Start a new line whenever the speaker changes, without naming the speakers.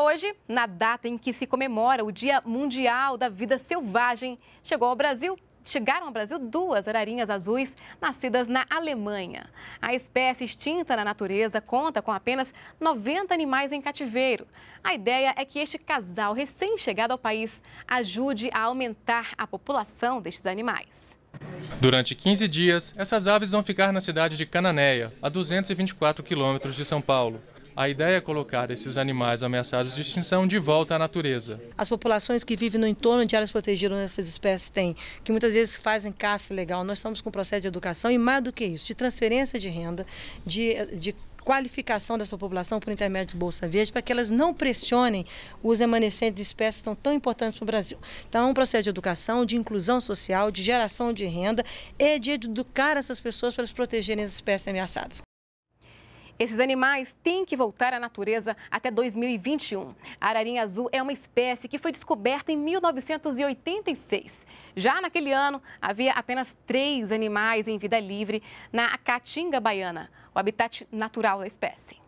hoje, na data em que se comemora o Dia Mundial da Vida Selvagem, chegou ao Brasil chegaram ao Brasil duas ararinhas azuis nascidas na Alemanha. A espécie extinta na natureza conta com apenas 90 animais em cativeiro. A ideia é que este casal recém-chegado ao país ajude a aumentar a população destes animais.
Durante 15 dias, essas aves vão ficar na cidade de Cananéia, a 224 quilômetros de São Paulo. A ideia é colocar esses animais ameaçados de extinção de volta à natureza.
As populações que vivem no entorno de áreas protegidas onde essas espécies têm, que muitas vezes fazem caça ilegal, nós estamos com um processo de educação e mais do que isso, de transferência de renda, de, de qualificação dessa população por intermédio do Bolsa Verde, para que elas não pressionem os remanescentes de espécies que estão tão importantes para o Brasil. Então, é um processo de educação, de inclusão social, de geração de renda e de educar essas pessoas para elas protegerem as espécies
ameaçadas. Esses animais têm que voltar à natureza até 2021. A ararinha azul é uma espécie que foi descoberta em 1986. Já naquele ano, havia apenas três animais em vida livre na Caatinga Baiana, o habitat natural da espécie.